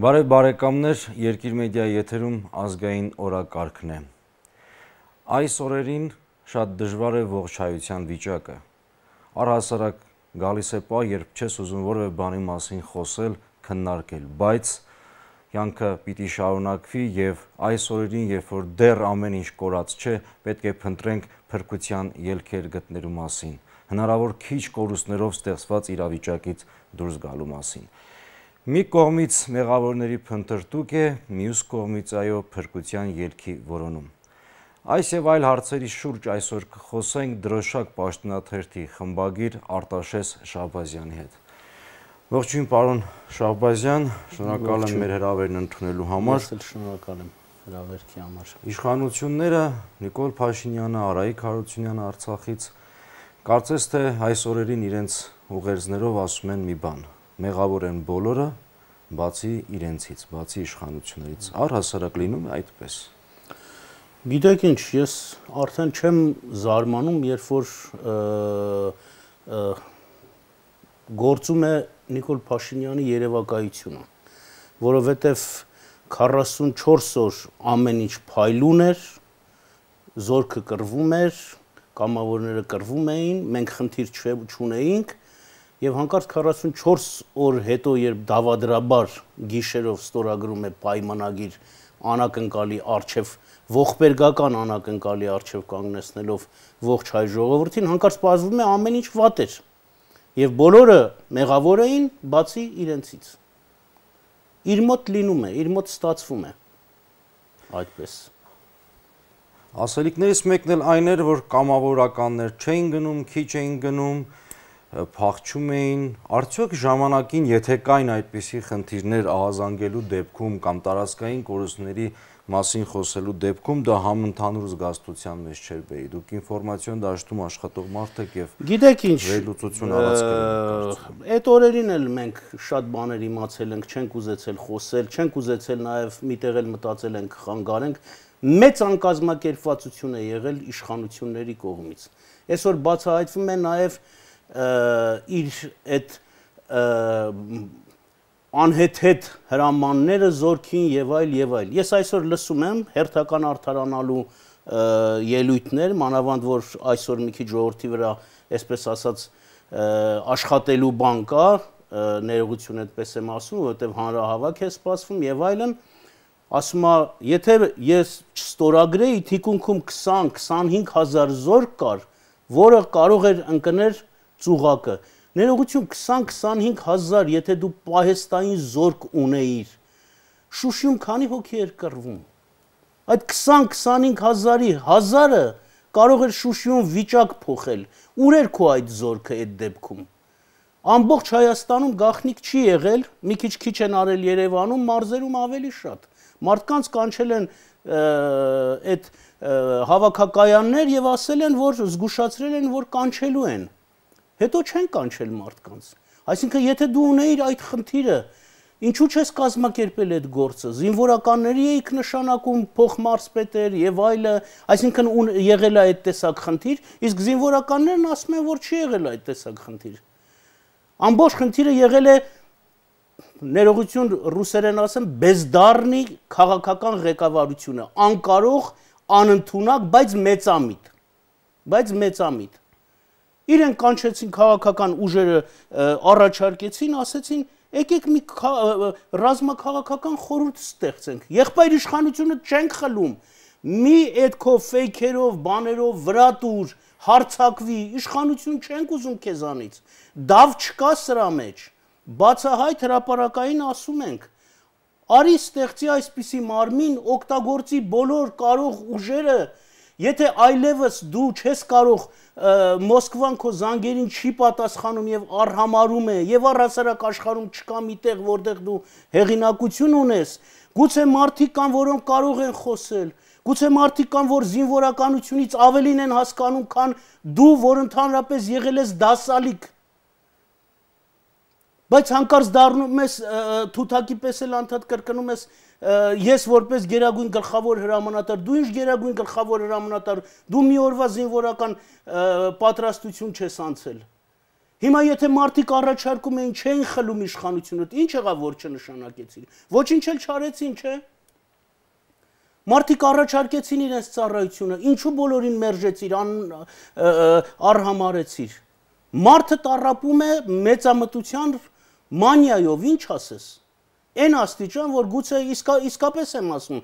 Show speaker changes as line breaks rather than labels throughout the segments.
Բարև բարեկամներ, Երկիր մեդիայի եթերում ազգային օրակարգն է։ Այս օրերին շատ դժվար է ողջ հայության վիճակը։ Առհասարակ գալիս է պահ, երբ չես ուզում որևէ բանի մասին խոսել, քննարկել, բայց կյանքը պիտի շարունակվի եւ այս օրերին, երբ որ դեռ ամեն ինչ կորած չէ, պետք է փնտրենք փրկության ելքեր գտնելու մասին, հնարավոր քիչ կորուստներով ստեղծված իրավիճակից դուրս գալու մասին։ Մի կողմից մեղավորների փնտրտուկ է, մյուս կողմից այո փրկության ելքի որոնում։ Այս եւ այլ հարցերի շուրջ այսօր կխոսենք դրոշակ պաշտոնաթերթի խմբագիր Արտաշես Շաբազյանի հետ։ Ողջույն, պարոն Շաբազյան, շնորհակալ եմ մեր հրավերն ընդունելու համար։ Ես էլ շնորհակալ
եմ հրավերքի համար։
Իշխանությունները Նիկոլ Փաշինյանը, Արայիկ Հարությունյանը Արցախից կարծես թե այս օրերին իրենց ուղերձներով ասում են մի բան, մեղավոր են բոլորը, բացի իրենցից, բացի իշխանություններից։ Առհասարակ լինում է այդպես։ Գիտեք ինչ, ես արդեն չեմ զարմանում,
երբ որ գործում է Նիկոլ Փաշինյանի երևակայությունը, որովհետև 44 օր ամեն ինչ փայլուն էր, զորքը կռվում էր, կամավորները կռվում էին, մենք խնդիր չունեինք, չու եւ հանկարծ 44 օր հետո երբ դավադրաբար գիշերով ստորագրում է պայմանագիր անակնկալի արչեվ ողբերգական անակնկալի արչեվ կանգնեցնելով ողջ հայ ժողովրդին հանկարծ բազվում է ամեն ինչ վատ էր եւ բոլորը մեղավոր էին բացի իրենցից իր մոտ լինում է իր մոտ ստացվում է այդպես
ասելիքներից մեկն էլ այն էր որ կամավորականներ չէին գնում քիչ էին գնում փախչում էին։ Արդյոք ժամանակին, եթե կային այդպիսի խնդիրներ ահազանգելու դեպքում կամ տարածքային կորուստների մասին խոսելու դեպքում դա համընդհանուր զգաստության մեջ չէր բերի։ Դուք ինֆորմացիոն դաշտում աշխատող մարդ եք եւ գիտեք ինչ վերլուծություն արածքել։
Այդ օրերին էլ մենք շատ բաներ իմացել ենք, չենք ուզեցել խոսել, չենք ուզեցել նաեւ միտեղ էլ մտածել ենք, խանգարենք մեծ անկազմակերպվածություն է եղել իշխանությունների կողմից։ Այսօր բացահայտվում է նաեւ և իր այդ անհետ-հետ հրամանները զորքին եւ այլ եւ այլ։ Ես այսօր լսում եմ հերթական արթարանալու ելույթներ, մանավանդ որ այսօր մի քիչ ժողովրդի վրա, այսպես ասած, աշխատելու բան կա, ներողություն այդպես եմ ասում, որովհետեւ հանրահավաք է սպասվում եւ այլն։ Ասում է, եթե ես չստորագրեի թիկունքում 20-25000 զորք կար, որը կարող էր ընկնել ծուղակը։ Ներողություն 20-25 հազար, եթե դու պահեստային զորկ ունեիր, շուշյուն քանի հոգի էր կրվում։ Այդ 20-25 հազարի հազարը կարող էր շուշյուն վիճակ փոխել։ Ուր էր քո այդ զորքը այդ դեպքում։ Ամբողջ Հայաստանում գախնիկ չի եղել, մի քիչ քիչ են արել Երևանում, մարզերում ավելի շատ։ Մարդկանց կանչել են այդ հավաքակայաններ եւ ասել են, որ զգուշացրել են, որ կանչելու են հետո չեն կանչել մարդկանց։ Այսինքն եթե դու ունեիր այդ խնդիրը, ինչու չես կազմակերպել այդ գործը։ Զինվորականների էիք նշանակում փոխմարզպետեր եւ այլը, այսինքն ու եղել է այդ տեսակ խնդիր, իսկ զինվորականներն ասում են, որ չի եղել այդ տեսակ խնդիր։ Ամբողջ խնդիրը եղել է ներողություն ռուսերեն ասեմ, бездарնի քաղաքական ղեկավարությունը, անկարող, անընդունակ, բայց մեծամիտ։ Բայց մեծամիտ։ Իրեն կանչեցին քաղաքական ուժերը առաջարկեցին, ասեցին եկեք մի ռազմաքաղաքական խորհուրդ ստեղծենք։ Եղբայր իշխանությունը չենք խլում։ Մի այդքո ֆեյքերով, բաներով վրա դուր հարցակվի, իշխանություն չենք ուզում քեզանից։ Դավ չկա սրա մեջ։ Բացահայտ հրաապարակային ասում ենք, արի ստեղծի այսպիսի մարմին, օգտագործի բոլոր կարող ուժերը, Եթե այլևս դու չես կարող Մոսկվան քո զանգերին չի պատասխանում եւ արհամարում է եւ առհասարակ աշխարհում չկա միտեղ որտեղ դու հեղինակություն ունես, գուցե մարդիկ կան, որոնք կարող են խոսել, գուցե մարդիկ կան, որ զինվորականությունից ավելին են հասկանում, քան դու, որ ընդհանրապես եղել ես դասալիկ բայց հանկարծ դառնում ես թութակի պես էլ անդադ կրկնում ես ես որպես գերագույն գլխավոր հրամանատար, դու ինչ գերագույն գլխավոր հրամանատար, դու մի օրվա զինվորական պատրաստություն չես անցել։ Հիմա եթե մարդիկ առաջարկում էին չեն խլում իշխանությունը, ի՞նչ եղավ որ չնշանակեցին։ Ոչինչ էլ չարեցին, չէ՞։ Մարդիկ առաջարկեցին իրենց ծառայությունը, ինչու բոլորին մերժեցիր, արհամարեցիր։ Մարդը տարապում է մեծամտության մանիայով, ի՞նչ ասես այն աստիճան, որ գուցե իսկա իսկապես եմ ասում,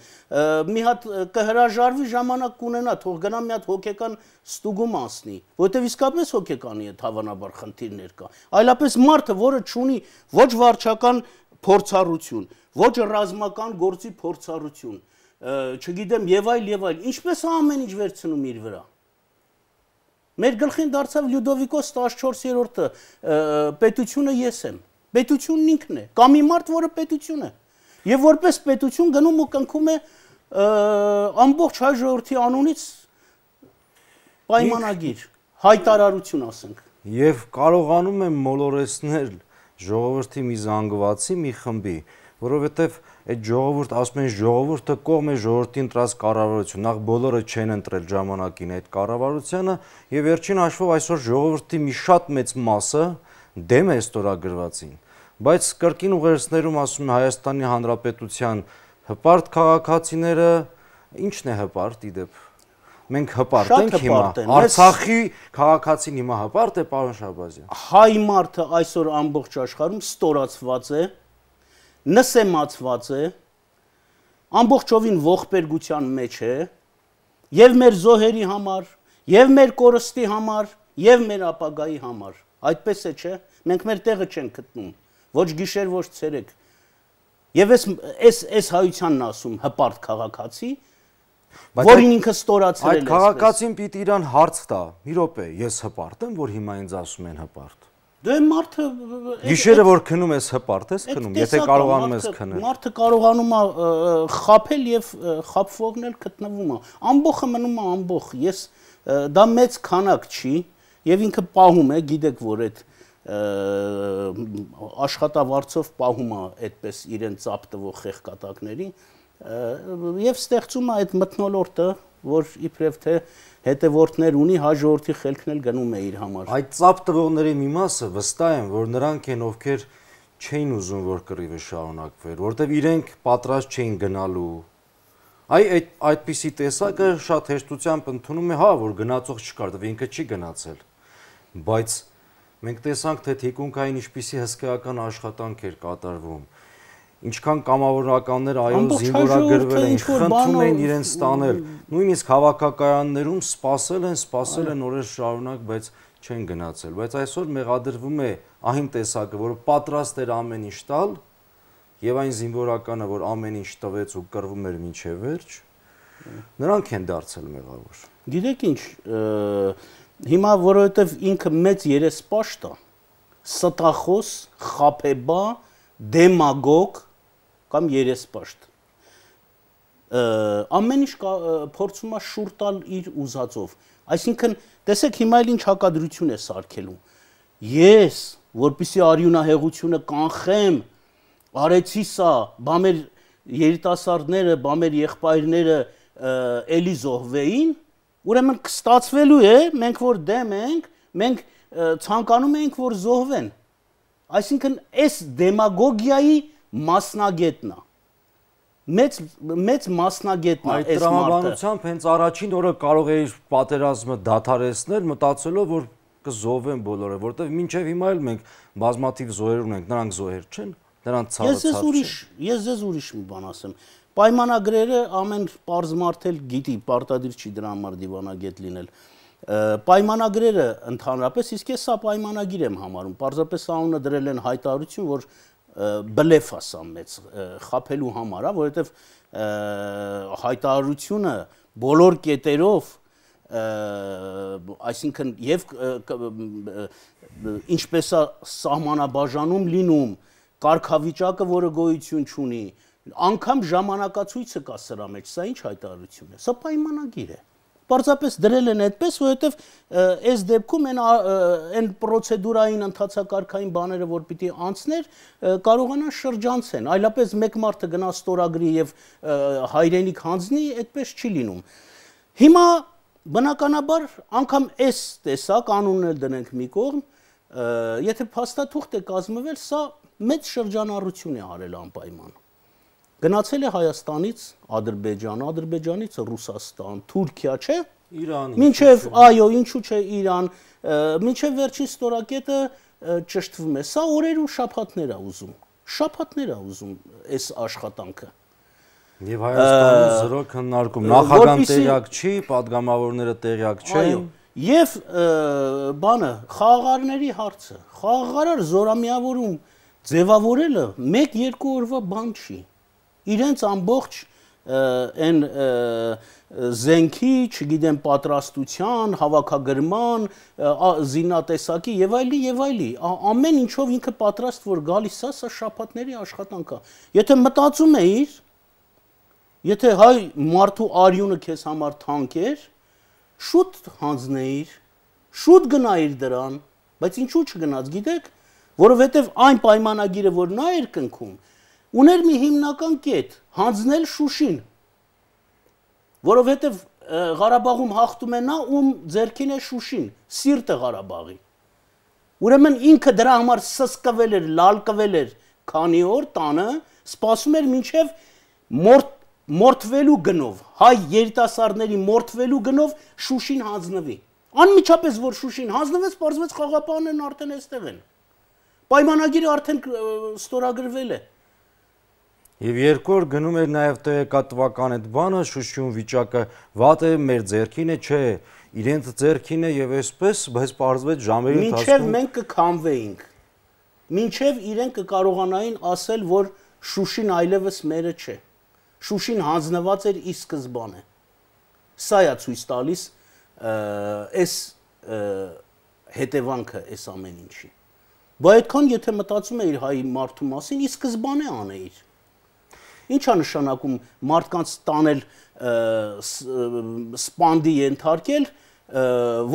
մի հատ կհրաժարվի ժամանակ կունենա, թող գնա մի հատ հոգեկան ստուգում անցնի, որովհետև իսկապես հոգեկանի հետ հավանաբար խնդիրներ կա։ Այլապես մարդը, որը չունի ոչ վարչական փորձառություն, ոչ ռազմական գործի փորձառություն, չգիտեմ, եւ այլ եւ այլ, ինչպես ամեն ինչ վերցնում իր վրա։ Մեր գլխին դարձավ Լյուդովիկոս 14-րդը, պետությունը ես եմ։ Պետությունն ինքն է, կամ մի մարդ, որը պետություն է։ Եվ որպես պետություն գնում ու կնքում է ամբողջ հայ ժողովրդի անունից պայմանագիր,
հայտարարություն ասենք։ Եվ կարողանում եմ մոլորեսնել ժողովրդի մի զանգվածի մի խմբի, որովհետև այդ ժողովուրդ, ասում են ժողովուրդը կողմ է ժողովրդի ընտրած կառավարություն, նախ բոլորը չեն ընտրել ժամանակին այդ կառավարությունը եւ վերջին հաշվով այսօր ժողովրդի մի շատ մեծ մասը դեմ է ստորագրվածին բայց կրկին ուղերձներում ասում է Հայաստանի Հանրապետության հպարտ քաղաքացիները, ի՞նչն է հպարտ իդեպ։ Մենք հպարտ ենք հիմա։ Արցախի քաղաքացին հիմա հպարտ է, պարոն Շաբազյան։
Հայ մարդը այսօր ամբողջ աշխարհում ստորացված է, նսեմացված է, ամբողջովին ողբերգության մեջ է, եւ մեր զոհերի համար, եւ մեր կորստի համար, եւ մեր ապագայի համար։ Այդպես է, չէ՞։ Մենք մեր տեղը չենք գտնում ոչ գիշեր, ոչ ցերեկ։ Եվ ես այս այս հայությանն ասում հպարտ քաղաքացի, որին ինքը ստորացրել է։ Այդ քաղաքացին
պիտի իրան հարց տա։ Մի րոպե, ես հպարտ եմ, որ հիմա ինձ ասում են հպարտ։
Դե մարդը Գիշերը որ
քնում ես հպարտ ես քնում, եթե կարողանում ես քնել։
Մարդը կարողանում է խაფել եւ խაფվողն էլ գտնվում է։ Ամբողը մնում է ամբող։ Ես դա մեծ քանակ չի եւ ինքը պահում է, գիտեք, որ այդ աշխատավարձով պահում է այդպես իրեն ծապ տվող խեղկատակների եւ ստեղծում է այդ մթնոլորտը, որ իբրև թե հետևորդներ ունի հաջորդի խելքն
էլ գնում է իր համար։ Այդ ծապ տվողների մի մասը վստահ են, որ նրանք են ովքեր չէին ուզում, որ կռիվը շարունակվեր, որտեվ իրենք պատրաստ չէին գնալու, Այ այդ այդպիսի տեսակը շատ հեշտությամբ ընդունում է, հա, որ գնացող չկար, դու ինքը չի գնացել։ Բայց Մենք տեսանք, թե թիկունքային ինչպիսի հսկայական աշխատանք էր կատարվում։ Ինչքան կամավորականներ այո զինվորագրվել են, խնդրում են իրենց տանել։ Նույնիսկ հավաքակայաններում սпасել են, սпасել են օրեր շարունակ, բայց չեն գնացել, բայց այսօր մեղադրվում է այն տեսակը, որ պատրաստ էր ամեն ինչ տալ, եւ այն զինվորականը, որ ամեն ինչ տվեց ու կռվում էր ոչ վերջ, նրանք են դարձել մեղավոր։ Գիտեք ինչ, և, Հիմա
որովհետև ինքը մեծ երեսպաշտ է, ստախոս, խափեբա, դեմագոգ կամ երեսպաշտ։ Ամեն ինչ փորձում է շուրտալ իր ուզածով։ Այսինքն, տեսեք հիմա էլ ինչ հակադրություն է սարքելու։ Ես, որpիսի արյունահեղությունը կանխեմ, արեցի սա, բա մեր երիտասարդները, բա մեր եղբայրները ելի զոհվեին, Ուրեմն կստացվելու է, մենք որ դեմ ենք, մենք ցանկանում ենք, որ զոհվեն։ Այսինքն այս
դեմագոգիայի մասնագետն է մեծ
մեծ մասնագետն է այս մարդը։ Այդ
տրամաբանությամբ հենց առաջին օրը կարող էի պատերազմը դադարեցնել, մտածելով որ կզովեն բոլորը, որովհետև մինչև հիմա էլ մենք բազմաթիվ զոհեր ունենք, նրանք զոհեր չեն, նրանք ցավը ցավ չեն։ Ես ես ուրիշ, ես ես ուրիշ մի բան ասեմ։ Պայմանագրերը ամեն
པարզ մարդել գիտի, պարտադիր չի դրա համար դիվանագետ լինել։ Պայմանագրերը ընդհանրապես իսկ ես սա պայմանագիր եմ համարում։ Պարզապես անունը դրել են հայտարարություն, որ բլեֆ է սա մեծ խափելու համար, հա, որովհետև հայտարարությունը բոլոր կետերով այսինքն եւ ինչպես է սահմանաբաժանում լինում, կարգավիճակը, որը գոյություն ունի, անգամ ժամանակացույցը կա սրա մեջ, սա ինչ հայտարարություն է, սա պայմանագիր է։ Պարզապես դրել են այդպես, որովհետև այս դեպքում այն այն պրոցեդուրային ընդհանցակարգային բաները, որ պիտի անցներ, կարողանան շրջանցեն։ Այլապես մեկ մարդը գնա ստորագրի եւ հայրենիք հանձնի, այդպես չի լինում։ Հիմա բնականաբար անգամ այս տեսակ անունն էլ դնենք մի կողմ, եթե փաստաթուղթ է կազմվել, սա մեծ շրջանառություն է արել անպայման։ Գնացել է Հայաստանից Ադրբեջան, Ադրբեջանից Ռուսաստան, Թուրքիա, չէ՞։
Իրան։ Մինչև,
այո, ինչու՞ չէ Իրան, մինչև վերջին ստորակետը ճշտվում է։ Սա օրեր ու շաբաթներ է ուզում։ Շաբաթներ է ուզում այս աշխատանքը։
Եվ Հայաստանում զրո քննարկում, նախագահան տեղյակ չի, падգամավորները տեղյակ չեն։ Եվ
բանը խաղաղարների հարցը, խաղաղարար զորամիավորում ձևավորելը 1-2 օրվա բան չի։ Այո իրենց ամբողջ այն զենքի, չգիտեմ, պատրաստության, հավաքագրման, զինատեսակի եւ այլի եւ այլի, ամեն ինչով ինքը պատրաստ որ գալիս է, սա շապատների աշխատանք է։ Եթե մտածում էիր, եթե հայ մարդու արյունը քեզ համար թանկ էր, շուտ հանձնեիր, շուտ գնայիր դրան, բայց ինչու չգնաց, գիտեք, որովհետեւ այն պայմանագիրը, որ նա էր կնքում, ուներ մի հիմնական կետ՝ հանձնել Շուշին, որովհետև Ղարաբաղում հաղթում է նա, ում ձերքին է Շուշին, սիրտը Ղարաբաղի։ Ուրեմն ինքը դրա համար սսկվել էր, լալկվել էր քանի օր տանը, սպասում էր մինչև մորտ մորթվելու գնով, հայ երիտասարդների մորթվելու գնով Շուշին հանձնվի։ Անմիջապես որ Շուշին հանձնվեց, պարզվեց խաղապաններն արդեն այստեղ են։ Պայմանագիրը արդեն ստորագրվել է։ ստորագրվել է
Եվ երկոր գնում էր նաև տեղեկատվական այդ բանը, շուշյուն վիճակը վատ է, մեր ձերքին է, չէ, իրենց ձերքին է եւ այսպես, բայց պարզվեց ժամերի ընթացքում։ Մինչև մենք
կքամվեինք։ Մինչև իրենք կկարողանային ասել, որ Շուշին այլևս մերը չէ։ Շուշին հանձնված էր ի սկզբանե։ Սա է ցույց տալիս այս հետևանքը այս ամեն ինչի։ Բայց այդքան եթե մտածում է իր հայ մարդու մասին, ի սկզբանե անեիր Ինչ է նշանակում մարդկանց տանել սպանդի ենթարկել,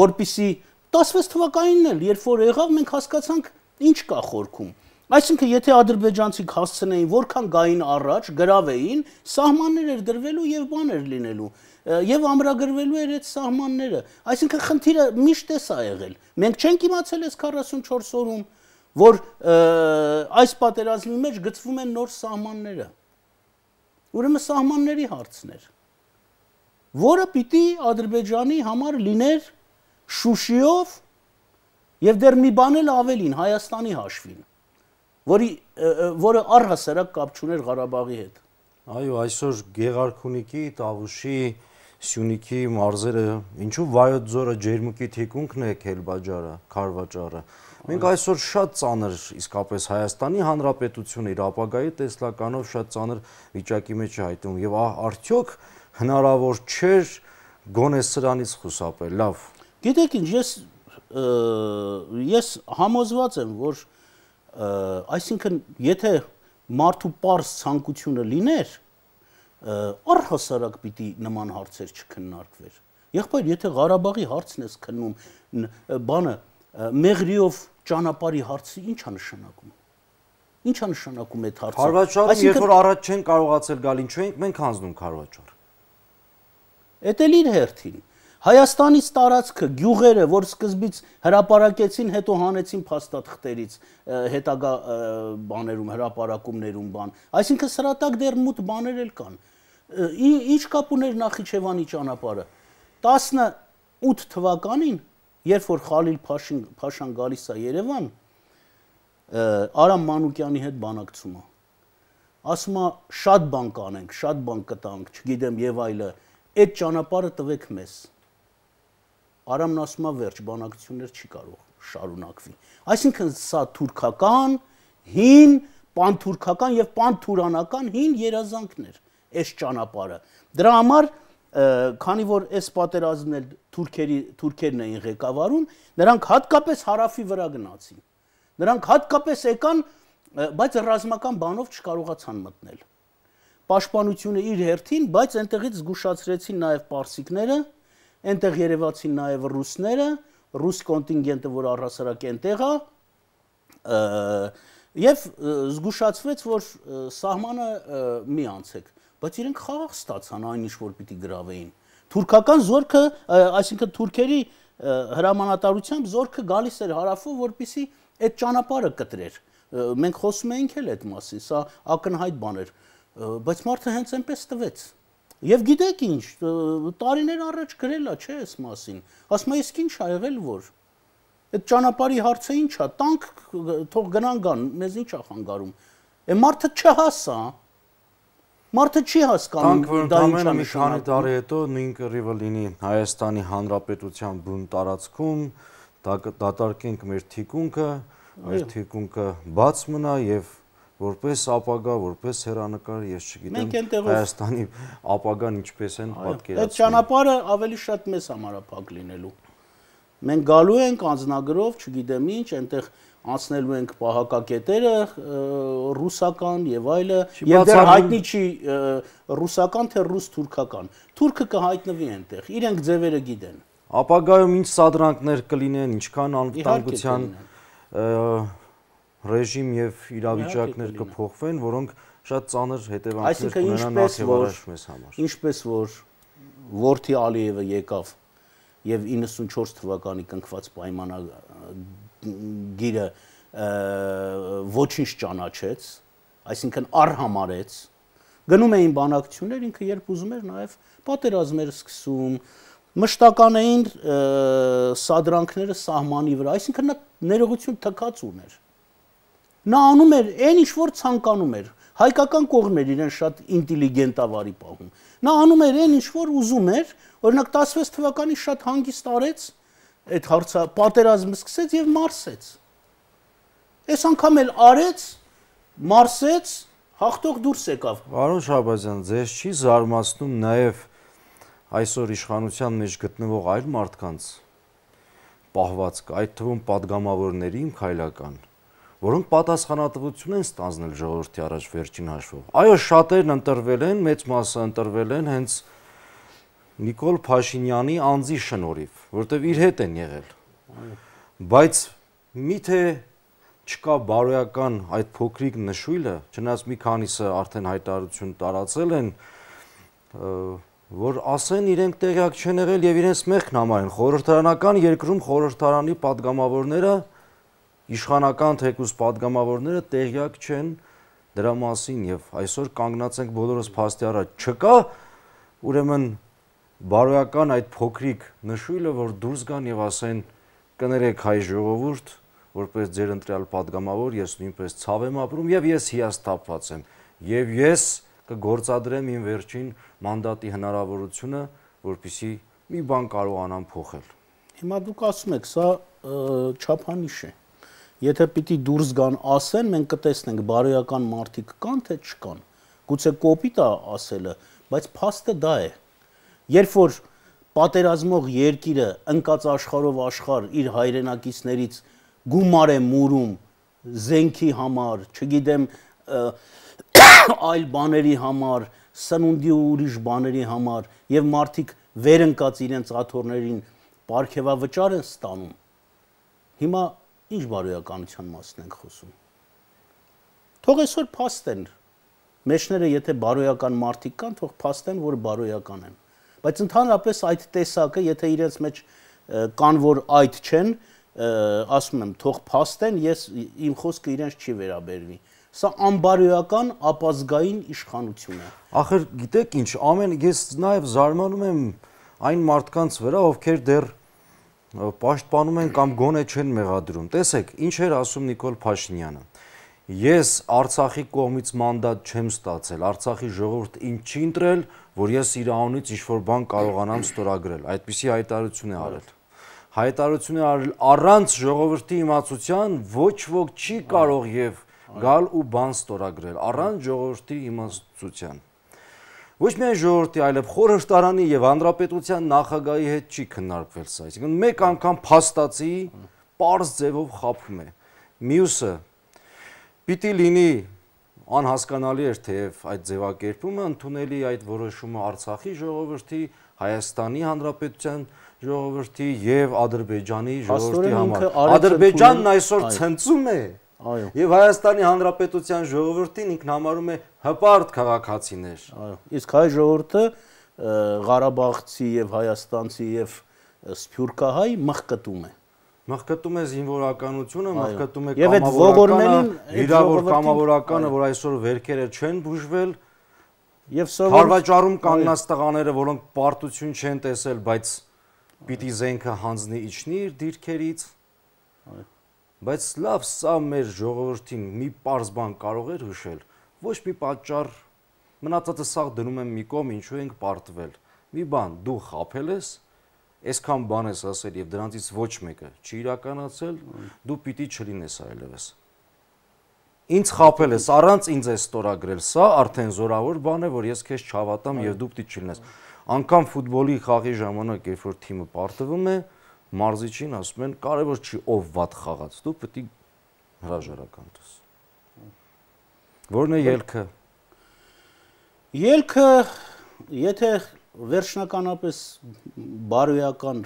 որբիսի 16 թվականին էլ երբ որ եղավ մենք հասկացանք ինչ կա խորքում։ Այսինքն եթե ադրբեջանցիք հասցնեին որքան գային առաջ գրավեին, սահմաններ էր դրվելու եւ բաներ լինելու եւ ամրագրվելու էր այդ սահմանները։ Այսինքն խնդիրը միշտ է սա եղել։ Մենք չենք իմացել այս 44 օրում, որ այս պատերազմի մեջ գծվում են նոր սահմանները ուրեմն սահմանների հարցներ, որը պիտի Ադրբեջանի համար լիներ Շուշիով եւ դեռ մի բան էլ ավելին Հայաստանի հաշվին, որի որը առհասարակ կապ չուներ Ղարաբաղի հետ։
Այո, այսօր Գեղարքունիքի Տավուշի Սյունիքի մարզերը, ինչու Վայոց ձորը ջերմուկի թիկունքն է Քելբաջարը, Խարվաճարը։ Մենք այսօր շատ ծանր իսկապես Հայաստանի Հանրապետությունը իր ապագայի տեսլականով շատ ծանր վիճակի մեջ է հայտնվում եւ արդյոք հնարավոր չէր գոնե սրանից խուսափել։ Լավ։ Գիտեք ինչ, ես
ես համոզված եմ, որ այսինքն եթե մարդու པարս ցանկությունը լիներ, առհասարակ պիտի նման հարցեր չքննարկվեր։ Եղբայր, եթե Ղարաբաղի հարցն ես քննում, բանը Մեղրիով ճանապարհի հարցը ի՞նչ է նշանակում։ Ինչ է նշանակում այդ հարցը։ Հարվածչարը, երբ որ
առաջ չեն կարողացել գալ, ինչու ենք մենք հանձնում հարվածչար։
Էդ էլ իր հերթին Հայաստանից տարածքը, գյուղերը, որ սկզբից հրաապարակեցին, հետո հանեցին փաստաթղթերից հետագա բաներում, հրաապարակումներում բան։ Այսինքն սրատակ դեռ մութ բաներ էլ կան։ Ինչ կապ ուներ Նախիջևանի ճանապարհը։ 18 թվականին, երբ որ Խալիլ Փաշին Փաշան գալիս է Երևան, Արամ Մանուկյանի հետ բանակցում է։ Ասում է շատ բան կանենք, շատ բան կտանք, չգիտեմ եւ այլը։ Այդ ճանապարհը տվեք մեզ։ Արամն ասում է վերջ բանակցություններ չի կարող շարունակվի։ Այսինքն սա թուրքական հին պանթուրքական եւ պանթուրանական հին երազանքներ այս ճանապարհը։ Դրա համար քանի որ այս պատերազմն էլ թուրքերի թուրքերն էին ղեկավարում, նրանք հատկապես հարավի վրա գնացին։ Նրանք հատկապես եկան, բայց ռազմական բանով չկարողացան մտնել։ Պաշտպանությունը իր հերթին, բայց այնտեղից զգուշացրեցին նաև պարսիկները, այնտեղ երևացին նաև ռուսները, ռուս կոնտինգենտը, որ առհասարակ այնտեղ է, եւ զգուշացվեց, որ սահմանը մի անցեք, բայց իրենք խաղաղ ստացան այն ինչ որ պիտի գրավեին։ Թուրքական զորքը, այսինքն թուրքերի հրամանատարությամբ զորքը գալիս էր հարավով, որպիսի այդ ճանապարհը կտրեր։ Մենք խոսում էինք էլ այդ մասին, սա ակնհայտ բան էր, բայց մարդը հենց այնպես տվեց։ Եվ գիտեք ինչ, տարիներ առաջ գրելա, չէ՞ այս մասին։ Ասում եմ, իսկ ինչ ա եղել որ այդ ճանապարհի հարցը ինչ ա, տանկ թող գնան գան, մեզ ինչ ա խանգարում։ Է մարդը չհասա։ Մարդը չի հասկանում դա ինչ ա նշանակում։ Տանկ որ ընդամենը մի քանի տարի
հետո նույն կռիվը լինի Հայաստանի Հանրապետության բուն տարածքում, դատարկենք մեր թիկունքը, մեր թիկունքը բաց մնա եւ որպես ապագա, որպես հերանեկար, ես չգիտեմ Հայաստանի ապագան ինչպես են պատկերացնում։ Այդ
ճանապարհը ավելի շատ մեզ համար է փակ լինելու։ Մենք գալու ենք անznագրով, չգիտեմ ինչ, այնտեղ անցնելու ենք պահակակետերը ռուսական եւ այլը եւ դեռ հայտնի չի ռուսական թե ռուս-թուրքական թուրքը կհայտնվի այնտեղ իրենք ձևերը գիտեն
ապագայում ինչ սադրանքներ կլինեն ինչքան անվտանգության ռեժիմ եւ իրավիճակներ կփոխվեն, որոնք շատ ծանր հետևանքներ կունենան ակնավարաշ մեզ համար։ Ինչպես որ
Որթի Ալիևը եկավ եւ 94 թվականի կնքված պայմանագիրը ոչինչ ճանաչեց, այսինքն արհամարեց գնում էին բանակցություններ ինքը երբ ուզում էր նաև պատերազմներ սկսում մշտական էին սադրանքները սահմանի վրա այսինքն նա ներողություն թքած ուներ Նա անում էր այն ինչ որ ցանկանում էր։ Հայկական կողմն էր իրեն շատ ինտելիգենտավարի պահում։ Նա անում էր այն ինչ որ ուզում էր, օրինակ 16 թվականին շատ հանգիստ արեց այդ հարցը, պատերազմը սկսեց եւ մարսեց։ Այս անգամ էլ արեց, մարսեց, հաղթող դուրս եկավ։
Պարոն Շաբազյան, ձեզ չի զարմացնում նաեւ այսօր իշխանության մեջ գտնվող այլ մարդկանց պահվածք, այդ թվում падգամավորների իմ քայլական որոնք պատասխանատվություն են ստանձնել ժողովրդի առաջ վերջին հաշվով։ Այո, շատերն ընտրվել են, մեծ մասը ընտրվել են հենց Նիկոլ Փաշինյանի անձի շնորհիվ, որտեղ իր հետ են եղել։ Բայց միթե չկա բարոյական այդ փոքրիկ նշույլը, չնայած մի քանիսը արդեն հայտարարություն տարածել են, որ ասեն իրենք տեղյակ չեն եղել եւ իրենց մեղքն համարեն։ Խորհրդարանական երկրում խորհրդարանի падգամավորները իշխանական թեկուս падգամավորները տեղյակ չեն դրա մասին եւ այսօր կանգնած ենք բոլորս փաստի առաջ։ Չկա ուրեմն բարոյական այդ փոքրիկ նշույլը, որ դուրս գան եւ ասեն կներեք հայ ժողովուրդ, որպես ձեր ընտրյալ падգամավոր, ես նույնպես ցավ եմ ապրում եւ ես հիասթափված եմ եւ ես կգործադրեմ իմ վերջին մանդատի հնարավորությունը, որpիսի մի բան կարողանամ փոխել։
Հիմա դուք ասում եք, սա չափանիշ է։ Եթե պիտի դուրս գան ասեն, մենք կտեսնենք բարոյական մարդիկ կան թե չկան։ Գուցե կոպիտ է ասելը, բայց փաստը դա է։ Երբ որ պատերազմող երկիրը ընկած աշխարհով աշխարհ իր հայրենակիցներից գումար է մուրում զենքի համար, չգիտեմ, այլ բաների համար, սնունդի ու ուրիշ բաների համար եւ մարդիկ վեր ընկած իրենց աթոռներին ապարքեվավճար են ստանում։ Հիմա Ինչ բարոյականության մասն ենք խոսում։ Թող այսօր փաստեն։ Մեջները եթե բարոյական մարդիկ կան, թող փաստեն, որ բարոյական են։ Բայց ընդհանրապես այդ տեսակը, եթե իրենց մեջ կան, որ այդ չեն, ասում եմ, թող փաստեն, ես իմ խոսքը իրենց չի վերաբերվի։ Սա
անբարոյական ապազգային իշխանություն է։ Ախր գիտեք ինչ, ամեն ես նաև զարմանում եմ այն մարդկանց վրա, ովքեր դեռ դեր պաշտպանում են կամ գոնե չեն մեղադրում։ Տեսեք, ինչ էր ասում Նիկոլ Փաշինյանը։ Ես Արցախի կողմից մանդատ չեմ ստացել, Արցախի ժողովուրդ ինչ չի ընտրել, որ ես իր անունից ինչ-որ բան կարողանամ ստորագրել։ Այդպիսի հայտարարություն է արել։ Հայտարարություն է արել առանց ժողովրդի իմացության ոչ ոք չի կարող եւ գալ ու բան ստորագրել, առանց ժողովրդի իմացության ոչ միայն ժողովրդի, այլև խորհրդարանի եւ հանրապետության նախագահի հետ չի քննարկվել սա։ Այսինքն մեկ անգամ փաստացի པարզ ձևով խափում է։ Մյուսը պիտի լինի անհասկանալի էր թեև այդ ձևակերպումը ընդունելի այդ որոշումը Արցախի ժողովրդի, Հայաստանի հանրապետության ժողովրդի եւ Ադրբեջանի ժողովրդի համար։ Ադրբեջանն այսօր ցնծում է։ Այո։ Եվ Հայաստանի Հանրապետության ժողովրդին ինքն համարում է հպարտ քաղաքացիներ։ Այո, իսկ հայ ժողովուրդը
Ղարաբաղցի եւ Հայաստանցի եւ Սփյուռքահայ մղկտում է։
Մղկտում է զինվորականությունը, մղկտում է կամավորականն, վիրավոր կամավորականը, որ այսօր վերքերը չեն բուժվել, եւ սովոր Հարվաճառում կանգնած տղաները, որոնք պարտություն չեն տեսել, բայց պիտի զենքը հանձնի իջնի իր դիրքերից։ Բայց լավ, սա մեր ժողովրդին մի པարզ բան կարող էր հուշել ոչ մի պատճառ մնացածը սաղ դնում եմ մի կողմ, ինչու ենք պարտվել։ Մի բան, դու խափել ես, այսքան բան ես ասել եւ դրանից ոչ մեկը չի իրականացել, դու պիտի չլինես այլևս։ Ինձ խափել ես, առանց ինձ է ստորագրել, սա արդեն զորավոր բան է, որ ես քեզ չհավատամ եւ դու պիտի չլինես։ Անկամ ֆուտբոլի խաղի ժամանակ, երբ որ թիմը պարտվում է, մարզիչին ասում են, կարևոր չի ով ված խաղաց, դու պիտի հրաժարական դես։ Որն է ելքը։ Ելքը, եթե
վերջնականապես բարոյական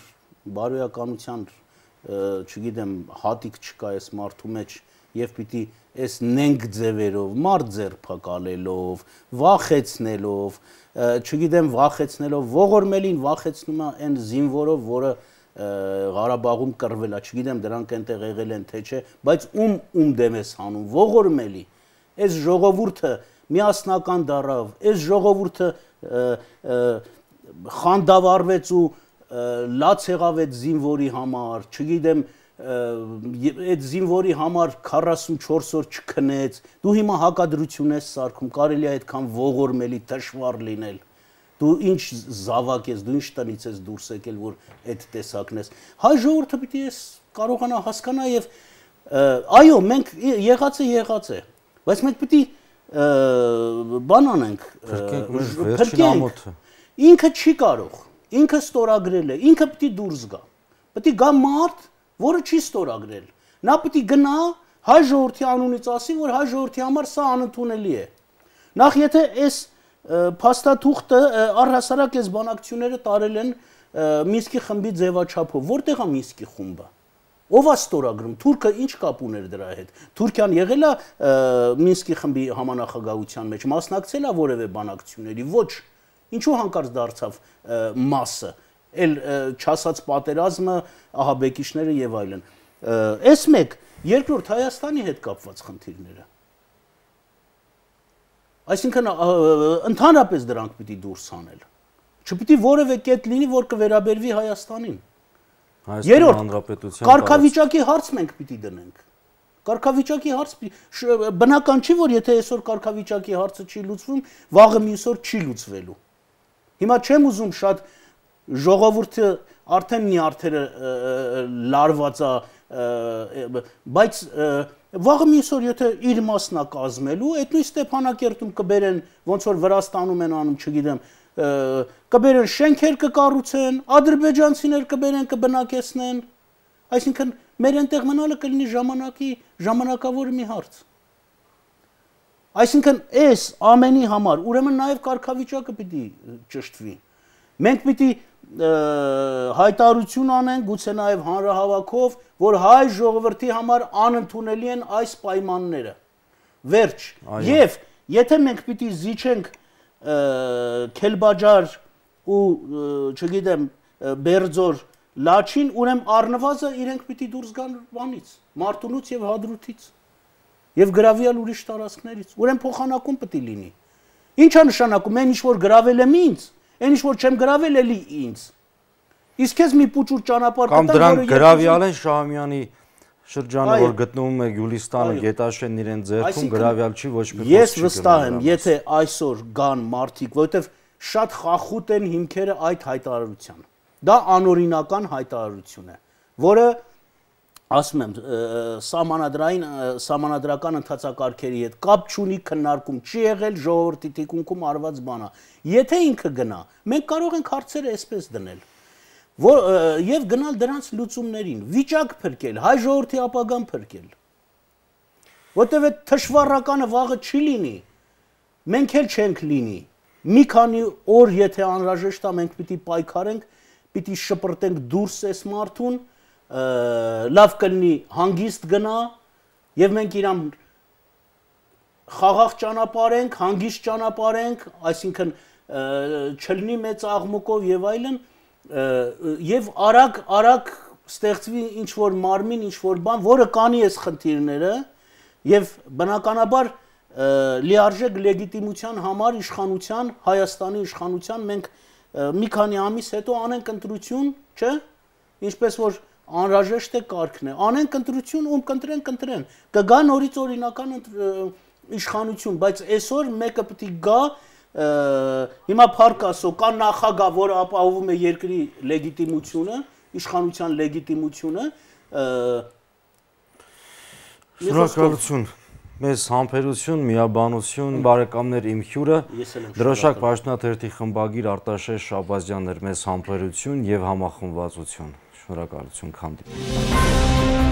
բարոյականության չգիտեմ հատիկ չկա այս մարդու մեջ եւ պիտի այս նենք ձևերով մարդ ձերփակալելով վախեցնելով չգիտեմ վախեցնելով ողորմելին վախեցնում է այն զինվորով որը Ղարաբաղում կռվել է չգիտեմ դրանք այնտեղ եղել են թե չէ բայց ում ում դեմ ես հանում ողորմելի այս ժողովուրդը միասնական դարավ, այս ժողովուրդը խանդավառվեց ու լաց եղավեց զինվորի համար, չգիտեմ, այդ զինվորի համար 44 օր չքնեց։ Դու հիմա հակադրություն ես սարքում, կարելի է այդքան ողորմելի դժվար լինել։ Դու ինչ զավակ ես, դու ինչ տնից ես դուրս եկել, որ այդ տեսակն ես։ Հայ ժողովուրդը պիտի ես կարողանա հասկանա եւ այո, մենք եղած է, եղած է։ եղ բայց մենք պիտի բան անենք,
փրկենք։
Ինքը չի կարող, ինքը ստորագրել է, ինքը պիտի դուրս գա։ Պիտի գա մարդ, որը չի ստորագրել։ Նա պիտի գնա հայ ժողովրդի անունից ասի, որ հայ ժողովրդի համար սա անընդունելի է։ Նախ եթե այս փաստաթուղթը առհասարակ այս բանակցությունները տարել են Մինսկի խմբի ձևաչափով, որտեղ է Մինսկի խումբը։ Ո՞վ է ստորագրում։ Թուրքը ինչ կապ ուներ դրա հետ։ Թուրքիան եղել է Մինսկի խմբի համանախագահության մեջ, մասնակցել է որևէ բանակցությունների։ Ոչ։ Ինչու հանկարծ դարձավ մասը, այլ չասած պատերազմը, ահաբեկիչները եւ այլն։ Էս մեկ, երկրորդ Հայաստանի հետ կապված խնդիրները։ Այսինքն ընդհանրապես դրանք պիտի դուրս հանել։ Չպիտի որևէ կետ լինի, որ կվերաբերվի Հայաստանին։
Երրորդ հանրապետության կարգավիճակի
հարց մենք պիտի դնենք։ Կարգավիճակի հարց բնական չի, որ եթե այսօր կարգավիճակի հարցը չի լուծվում, վաղը մյուս օր չի լուծվելու։ Հիմա չեմ ուզում շատ ժողովուրդը արդեն նի արդերը լարված է, բայց վաղը մյուս օր եթե իր մասն է կազմելու, այդ նույն Ստեփանակերտում կբերեն ոնց որ Վրաստանում են անում, չգիտեմ, կբերեն շենքեր կկառուցեն, ադրբեջանցիներ կբերեն կբնակեցնեն։ Այսինքն մեր ընտեղ մնալը կլինի ժամանակի ժամանակավոր մի հարց։ Այսինքն այս ամենի համար ուրեմն նաև կարգավիճակը պիտի ճշտվի։ Մենք պիտի հայտարություն անեն գուցե նաև հանրահավաքով, որ հայ ժողովրդի համար անընդունելի են այս պայմանները։ Վերջ։ Եվ եթե մենք պիտի զիջենք Քելբաջար ու չգիտեմ Բերձոր Լաչին ուրեմն առնվազը իրենք պիտի դուրս գան բանից, Մարտունուց եւ Հադրութից եւ գրավյալ ուրիշ տարածքներից։ Ուրեմն փոխանակում պիտի լինի։ Ինչա նշանակում, այն ինչ որ գրավել եմ ինձ, այն ինչ որ չեմ գրավել էլի ինձ։ Իսկ ես մի փոճուր ճանապարհ կտամ, որը կամ դրանք գրավյալ են
Շահամյանի շրջանը, որ գտնվում է Գյուլիստանը, Գետաշենն իրեն ձեռքում գրավյալ չի ոչ մի Ես վստահ եմ,
եթե այսօր գան մարդիկ, որովհետև շատ խախուտ են հիմքերը այդ հայտարարության։ Դա անօրինական հայտարարություն է, որը ասում եմ սահմանադրային սահմանադրական ընդհանրակարգերի հետ կապ չունի քննարկում չի եղել ժողովրդի թիկունքում արված բանա եթե ինքը գնա մենք կարող ենք հարցերը այսպես դնել որ եւ գնալ դրանց լուծումներին, վիճակ փրկել, հայ ժողովրդի ապագան փրկել։ Որտեւ այդ թշվառականը վաղը չի լինի։ Մենք էլ չենք լինի։ Մի քանի օր եթե անհրաժեշտ է մենք պիտի պայքարենք, պիտի շպրտենք դուրս այս մարդուն, լավ կլինի հանգիստ գնա եւ մենք իրան խաղաղ ճանապարհենք, հանգիստ ճանապարհենք, այսինքն չլինի մեծ աղմուկով եւ այլն, այլ եւ արագ արագ ստեղծվի ինչ որ մարմին, ինչ որ բան, որը կանի այս խնդիրները եւ բնականաբար լիարժեք լեգիտիմության համար իշխանության, Հայաստանի իշխանության մենք մի քանի ամիս հետո անենք ընտրություն, չէ՞, ինչպես որ անհրաժեշտ է կարգն է։ Անենք ընտրություն, ում կընտրեն, կընտրեն։ Կգա նորից օրինական իշխանություն, բայց այսօր մեկը պետք է գա, գա հիմա փառք ասո կա նախագահ, որը ապահովում է երկրի լեգիտիմությունը, իշխանության լեգիտիմությունը, Շնորհակալություն։
Մեզ համբերություն, միաբանություն, բարեկամներ իմ հյուրը։ Դրոշակ Պաշտոնաթերթի խմբագիր Արտաշես Շաբազյանն էր մեզ համբերություն եւ համախմբվածություն։ Շնորհակալություն քանդի։